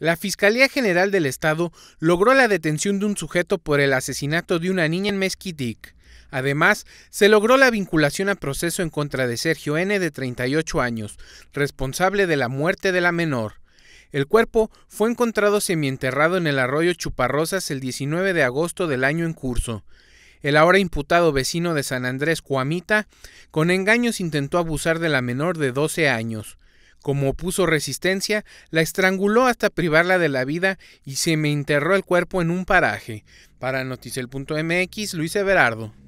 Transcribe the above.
La Fiscalía General del Estado logró la detención de un sujeto por el asesinato de una niña en Mezquitic. Además, se logró la vinculación a proceso en contra de Sergio N. de 38 años, responsable de la muerte de la menor. El cuerpo fue encontrado semienterrado en el arroyo Chuparrosas el 19 de agosto del año en curso. El ahora imputado vecino de San Andrés, Cuamita, con engaños intentó abusar de la menor de 12 años. Como puso resistencia, la estranguló hasta privarla de la vida y se me enterró el cuerpo en un paraje. Para Noticiel.mx, Luis Everardo.